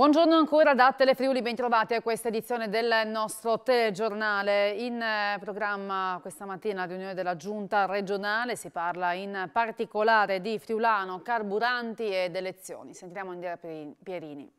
Buongiorno ancora da Telefriuli, bentrovati a questa edizione del nostro telegiornale. In eh, programma questa mattina riunione della giunta regionale, si parla in particolare di Friulano, carburanti ed elezioni. Sentiamo Andrea Pierini.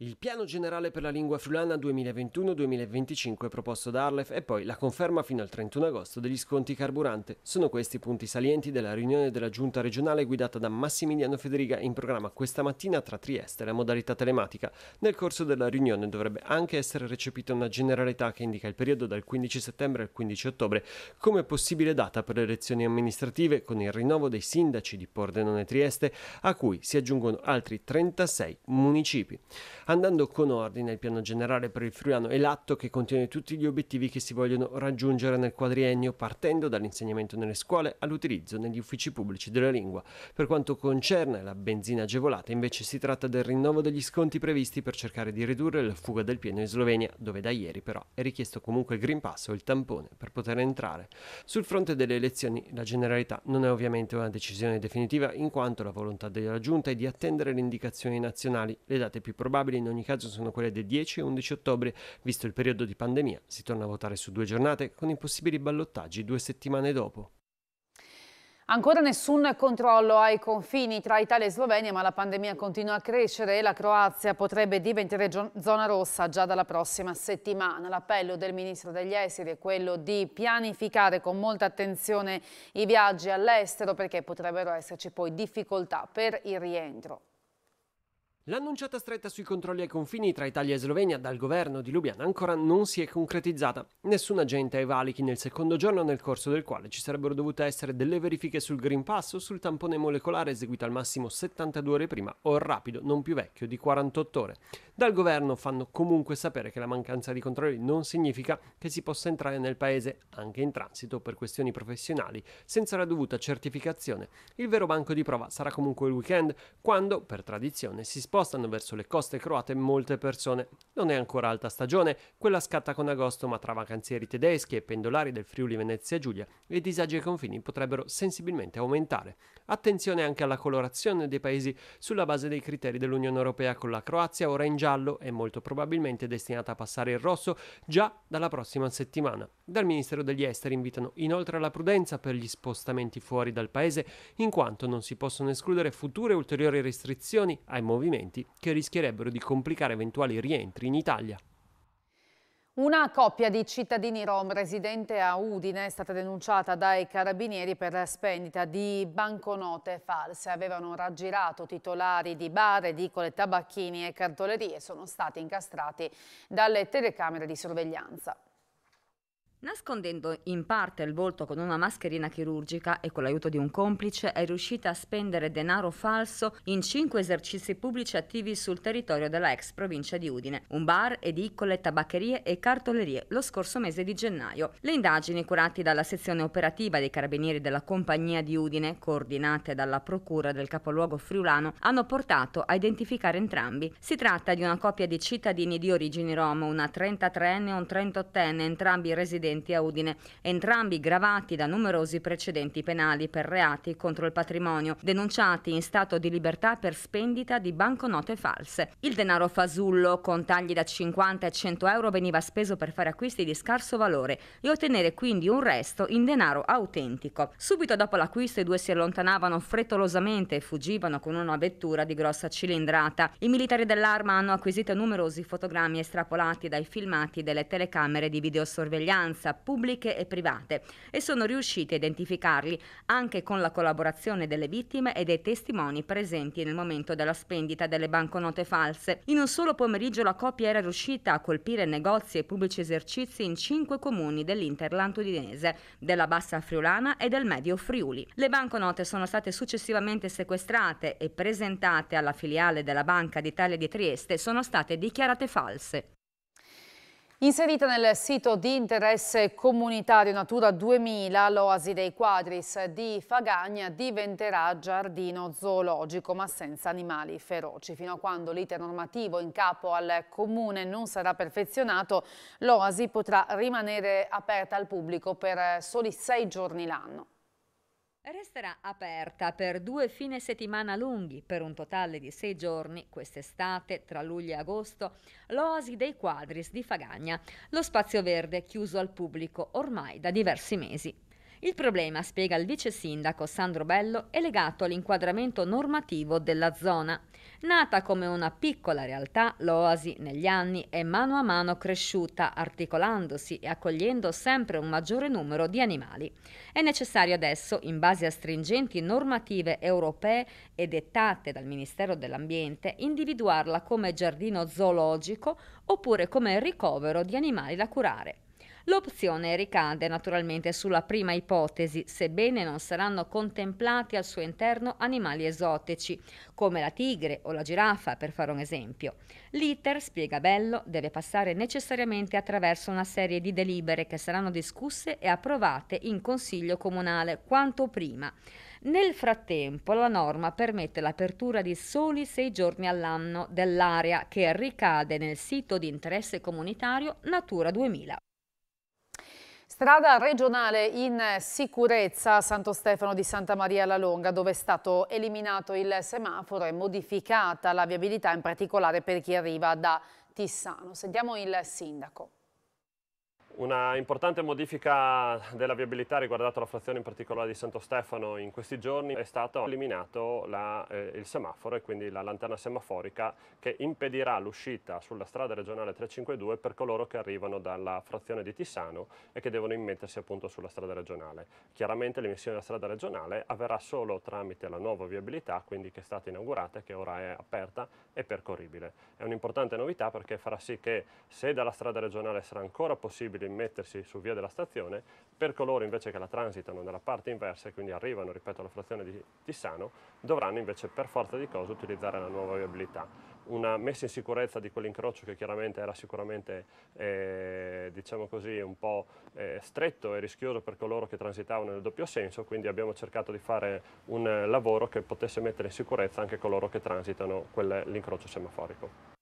Il piano generale per la lingua friulana 2021-2025 proposto da Arlef e poi la conferma fino al 31 agosto degli sconti carburante sono questi i punti salienti della riunione della giunta regionale guidata da Massimiliano Federica in programma questa mattina tra Trieste e la modalità telematica. Nel corso della riunione dovrebbe anche essere recepita una generalità che indica il periodo dal 15 settembre al 15 ottobre come possibile data per le elezioni amministrative con il rinnovo dei sindaci di Pordenone e Trieste a cui si aggiungono altri 36 municipi andando con ordine il piano generale per il Friulano e l'atto che contiene tutti gli obiettivi che si vogliono raggiungere nel quadriennio, partendo dall'insegnamento nelle scuole all'utilizzo negli uffici pubblici della lingua. Per quanto concerne la benzina agevolata, invece si tratta del rinnovo degli sconti previsti per cercare di ridurre la fuga del pieno in Slovenia, dove da ieri però è richiesto comunque il Green Pass o il tampone per poter entrare. Sul fronte delle elezioni, la generalità non è ovviamente una decisione definitiva in quanto la volontà della Giunta è di attendere le indicazioni nazionali, le date più probabili probabili in ogni caso sono quelle del 10 e 11 ottobre, visto il periodo di pandemia. Si torna a votare su due giornate con impossibili ballottaggi due settimane dopo. Ancora nessun controllo ai confini tra Italia e Slovenia, ma la pandemia continua a crescere e la Croazia potrebbe diventare zona rossa già dalla prossima settimana. L'appello del Ministro degli Esteri è quello di pianificare con molta attenzione i viaggi all'estero perché potrebbero esserci poi difficoltà per il rientro. L'annunciata stretta sui controlli ai confini tra Italia e Slovenia dal governo di Lubiana ancora non si è concretizzata. Nessun agente ai valichi nel secondo giorno nel corso del quale ci sarebbero dovute essere delle verifiche sul Green Pass o sul tampone molecolare eseguito al massimo 72 ore prima o rapido, non più vecchio, di 48 ore. Dal governo fanno comunque sapere che la mancanza di controlli non significa che si possa entrare nel paese, anche in transito per questioni professionali, senza la dovuta certificazione. Il vero banco di prova sarà comunque il weekend, quando, per tradizione, si sposta spostano verso le coste croate molte persone. Non è ancora alta stagione, quella scatta con agosto, ma tra vacanzieri tedeschi e pendolari del Friuli Venezia Giulia i disagi ai confini potrebbero sensibilmente aumentare. Attenzione anche alla colorazione dei paesi sulla base dei criteri dell'Unione Europea con la Croazia ora in giallo e molto probabilmente destinata a passare in rosso già dalla prossima settimana. Dal Ministero degli Esteri invitano inoltre alla prudenza per gli spostamenti fuori dal paese in quanto non si possono escludere future ulteriori restrizioni ai movimenti precedenti che rischierebbero di complicare eventuali rientri in Italia. Una coppia di cittadini rom residente a Udine è stata denunciata dai carabinieri per la spendita di banconote false. Avevano raggirato titolari di bar, edicole, tabacchini e cartolerie e sono stati incastrati dalle telecamere di sorveglianza. Nascondendo in parte il volto con una mascherina chirurgica e con l'aiuto di un complice, è riuscita a spendere denaro falso in cinque esercizi pubblici attivi sul territorio della ex provincia di Udine, un bar, edicole, tabaccherie e cartolerie lo scorso mese di gennaio. Le indagini curate dalla sezione operativa dei carabinieri della compagnia di Udine, coordinate dalla procura del capoluogo friulano, hanno portato a identificare entrambi. Si tratta di una coppia di cittadini di origini rom, una 33enne e un 38enne, entrambi residenti residenti a Udine, entrambi gravati da numerosi precedenti penali per reati contro il patrimonio, denunciati in stato di libertà per spendita di banconote false. Il denaro fasullo con tagli da 50 e 100 euro veniva speso per fare acquisti di scarso valore e ottenere quindi un resto in denaro autentico. Subito dopo l'acquisto i due si allontanavano frettolosamente e fuggivano con una vettura di grossa cilindrata. I militari dell'arma hanno acquisito numerosi fotogrammi estrapolati dai filmati delle telecamere di videosorveglianza vigilanza pubbliche e private e sono riusciti a identificarli anche con la collaborazione delle vittime e dei testimoni presenti nel momento della spendita delle banconote false. In un solo pomeriggio la coppia era riuscita a colpire negozi e pubblici esercizi in cinque comuni dell'Interland udinese, della Bassa Friulana e del Medio Friuli. Le banconote sono state successivamente sequestrate e presentate alla filiale della Banca d'Italia di Trieste sono state dichiarate false. Inserita nel sito di interesse comunitario Natura 2000, l'oasi dei quadris di Fagagna diventerà giardino zoologico ma senza animali feroci. Fino a quando l'iter normativo in capo al comune non sarà perfezionato, l'oasi potrà rimanere aperta al pubblico per soli sei giorni l'anno. Resterà aperta per due fine settimana lunghi, per un totale di sei giorni, quest'estate, tra luglio e agosto, l'Oasi dei Quadris di Fagagna, lo spazio verde chiuso al pubblico ormai da diversi mesi. Il problema, spiega il vice sindaco Sandro Bello, è legato all'inquadramento normativo della zona. Nata come una piccola realtà, l'Oasi negli anni è mano a mano cresciuta, articolandosi e accogliendo sempre un maggiore numero di animali. È necessario adesso, in base a stringenti normative europee e dettate dal Ministero dell'Ambiente, individuarla come giardino zoologico oppure come ricovero di animali da curare. L'opzione ricade naturalmente sulla prima ipotesi, sebbene non saranno contemplati al suo interno animali esotici, come la tigre o la giraffa, per fare un esempio. L'iter, spiega Bello, deve passare necessariamente attraverso una serie di delibere che saranno discusse e approvate in Consiglio Comunale quanto prima. Nel frattempo la norma permette l'apertura di soli sei giorni all'anno dell'area che ricade nel sito di interesse comunitario Natura 2000. Strada regionale in sicurezza a Santo Stefano di Santa Maria la Longa dove è stato eliminato il semaforo e modificata la viabilità in particolare per chi arriva da Tissano. Sentiamo il sindaco. Una importante modifica della viabilità riguardata la frazione in particolare di Santo Stefano in questi giorni è stato eliminato la, eh, il semaforo e quindi la lanterna semaforica che impedirà l'uscita sulla strada regionale 352 per coloro che arrivano dalla frazione di Tisano e che devono immettersi appunto sulla strada regionale. Chiaramente l'emissione della strada regionale avverrà solo tramite la nuova viabilità quindi che è stata inaugurata e che ora è aperta e percorribile. È un'importante novità perché farà sì che se dalla strada regionale sarà ancora possibile di mettersi su via della stazione, per coloro invece che la transitano nella parte inversa e quindi arrivano, ripeto, alla frazione di Tissano, dovranno invece per forza di cose utilizzare la nuova viabilità. Una messa in sicurezza di quell'incrocio che chiaramente era sicuramente, eh, diciamo così, un po' eh, stretto e rischioso per coloro che transitavano nel doppio senso, quindi abbiamo cercato di fare un lavoro che potesse mettere in sicurezza anche coloro che transitano l'incrocio semaforico.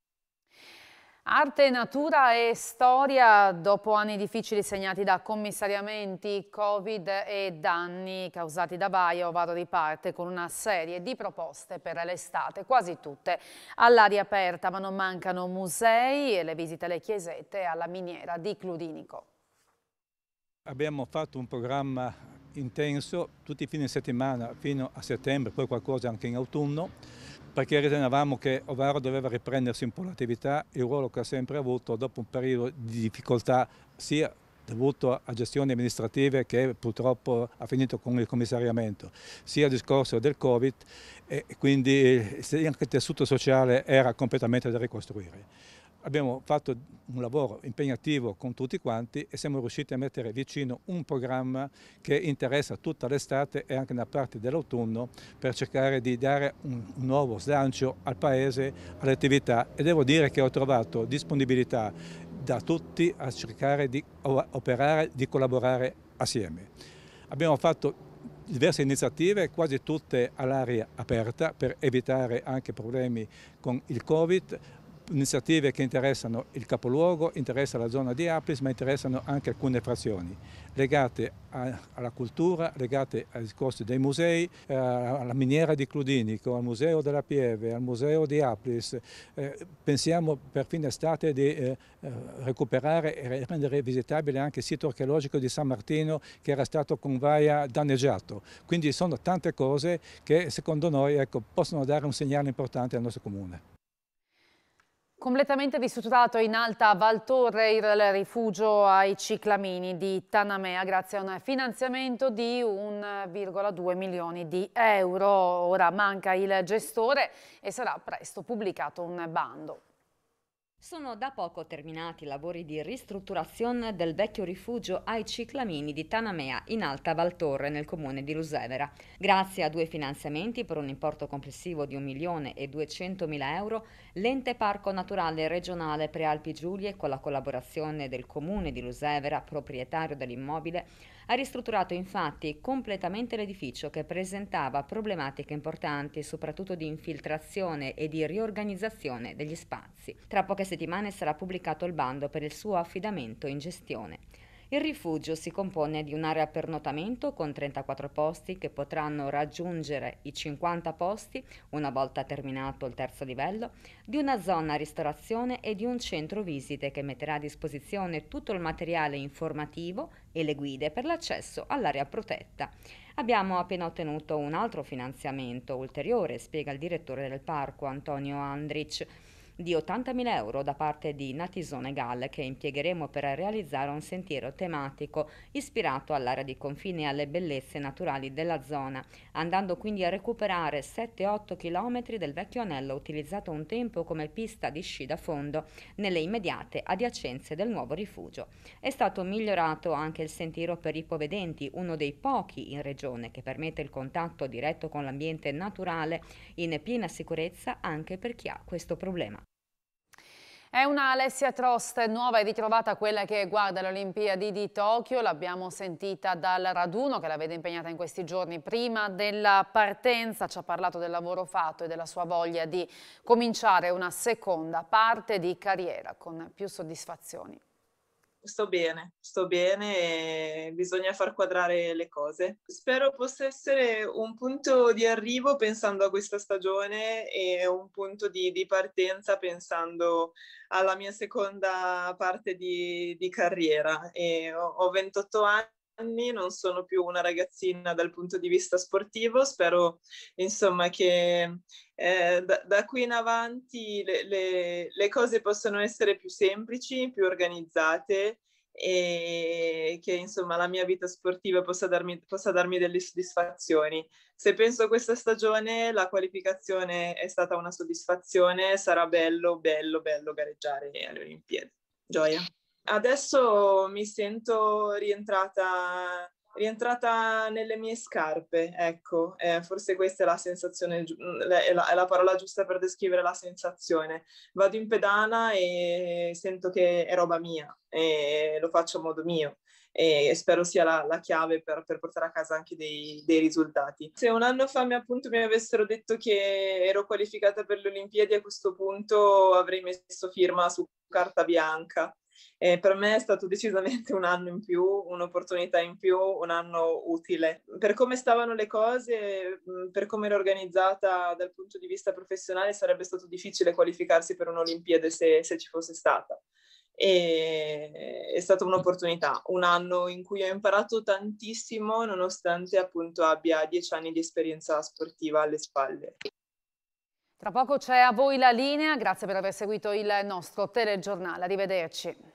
Arte, natura e storia, dopo anni difficili segnati da commissariamenti, Covid e danni causati da Baio, Vado di parte con una serie di proposte per l'estate, quasi tutte all'aria aperta, ma non mancano musei e le visite alle chiesette e alla miniera di Cludinico. Abbiamo fatto un programma intenso tutti i fine settimana fino a settembre, poi qualcosa anche in autunno perché ritenevamo che Ovaro doveva riprendersi un po' l'attività il ruolo che ha sempre avuto dopo un periodo di difficoltà sia dovuto a gestioni amministrative che purtroppo ha finito con il commissariamento, sia il discorso del Covid e quindi anche il tessuto sociale era completamente da ricostruire. Abbiamo fatto un lavoro impegnativo con tutti quanti e siamo riusciti a mettere vicino un programma che interessa tutta l'estate e anche una parte dell'autunno per cercare di dare un nuovo slancio al Paese, alle attività e devo dire che ho trovato disponibilità da tutti a cercare di operare, di collaborare assieme. Abbiamo fatto diverse iniziative, quasi tutte all'aria aperta per evitare anche problemi con il Covid, iniziative che interessano il capoluogo, interessa la zona di Apis, ma interessano anche alcune frazioni legate a, alla cultura, legate ai discorsi dei musei, eh, alla miniera di Cludinico, al museo della Pieve, al museo di Apis. Eh, pensiamo per fine estate di eh, eh recuperare e rendere visitabile anche il sito archeologico di San Martino che era stato con vaia danneggiato. Quindi sono tante cose che secondo noi ecco, possono dare un segnale importante al nostro comune. Completamente ristrutturato in alta Val Torre il rifugio ai ciclamini di Tanamea grazie a un finanziamento di 1,2 milioni di euro. Ora manca il gestore e sarà presto pubblicato un bando. Sono da poco terminati i lavori di ristrutturazione del vecchio rifugio ai ciclamini di Tanamea in Alta Valtorre nel comune di Lusevera. Grazie a due finanziamenti per un importo complessivo di 1.200.000 euro, l'ente Parco Naturale Regionale Prealpi Giulie con la collaborazione del comune di Lusevera, proprietario dell'immobile, ha ristrutturato infatti completamente l'edificio che presentava problematiche importanti, soprattutto di infiltrazione e di riorganizzazione degli spazi. Tra poche settimane sarà pubblicato il bando per il suo affidamento in gestione. Il rifugio si compone di un'area pernotamento con 34 posti che potranno raggiungere i 50 posti una volta terminato il terzo livello, di una zona ristorazione e di un centro visite che metterà a disposizione tutto il materiale informativo e le guide per l'accesso all'area protetta. Abbiamo appena ottenuto un altro finanziamento ulteriore, spiega il direttore del parco Antonio Andric di 80.000 euro da parte di Natisone Gal che impiegheremo per realizzare un sentiero tematico ispirato all'area di confine e alle bellezze naturali della zona, andando quindi a recuperare 7-8 km del vecchio anello utilizzato un tempo come pista di sci da fondo nelle immediate adiacenze del nuovo rifugio. È stato migliorato anche il sentiero per ipovedenti, uno dei pochi in regione che permette il contatto diretto con l'ambiente naturale in piena sicurezza anche per chi ha questo problema. È una Alessia Trost nuova e ritrovata quella che guarda le Olimpiadi di Tokyo, l'abbiamo sentita dal raduno che la vede impegnata in questi giorni prima della partenza, ci ha parlato del lavoro fatto e della sua voglia di cominciare una seconda parte di carriera con più soddisfazioni sto bene, sto bene e bisogna far quadrare le cose. Spero possa essere un punto di arrivo pensando a questa stagione e un punto di, di partenza pensando alla mia seconda parte di, di carriera. E ho, ho 28 anni anni, non sono più una ragazzina dal punto di vista sportivo, spero insomma che eh, da, da, qui in avanti le, le, le cose possano essere più semplici, più organizzate e che insomma la mia vita sportiva possa darmi, possa darmi, delle soddisfazioni. Se penso a questa stagione, la qualificazione è stata una soddisfazione, sarà bello, bello, bello gareggiare alle Olimpiadi. Gioia. Adesso mi sento rientrata, rientrata nelle mie scarpe, ecco, eh, forse questa è la sensazione, mm, è la, è la parola giusta per descrivere la sensazione. Vado in pedana e sento che è roba mia e lo faccio a modo mio e spero sia la, la chiave per, per, portare a casa anche dei, dei, risultati. Se un anno fa mi, appunto, mi avessero detto che ero qualificata per le Olimpiadi, a questo punto avrei messo firma su carta bianca e per me è stato decisamente un anno in più, un'opportunità in più, un anno utile. Per come stavano le cose, mm, per come era organizzata dal punto di vista professionale, sarebbe stato difficile qualificarsi per un'Olimpiade se, se ci fosse stata e è stata un'opportunità, un anno in cui ho imparato tantissimo nonostante appunto abbia dieci anni di esperienza sportiva alle spalle. Tra poco c'è a voi la linea, grazie per aver seguito il nostro telegiornale, arrivederci.